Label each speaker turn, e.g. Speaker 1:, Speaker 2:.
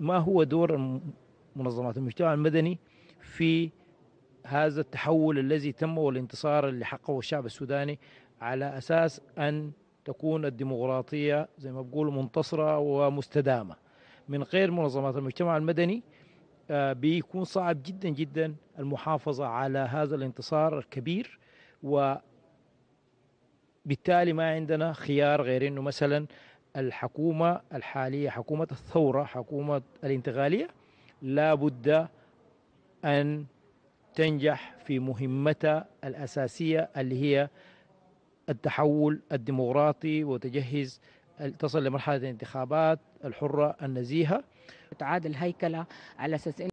Speaker 1: ما هو دور منظمات المجتمع المدني في هذا التحول الذي تم والانتصار اللي حققه الشعب السوداني على اساس ان تكون الديمقراطيه زي ما بقول منتصره ومستدامه من غير منظمات المجتمع المدني آه، بيكون صعب جدا جدا المحافظه على هذا الانتصار الكبير و بالتالي ما عندنا خيار غير انه مثلا الحكومة الحالية حكومة الثورة حكومة الانتقالية لا بد أن تنجح في مهمتها الأساسية اللي هي التحول الديمقراطي وتجهز تصل لمرحلة الانتخابات الحرة النزيهة تعاد الهيكلة على أساس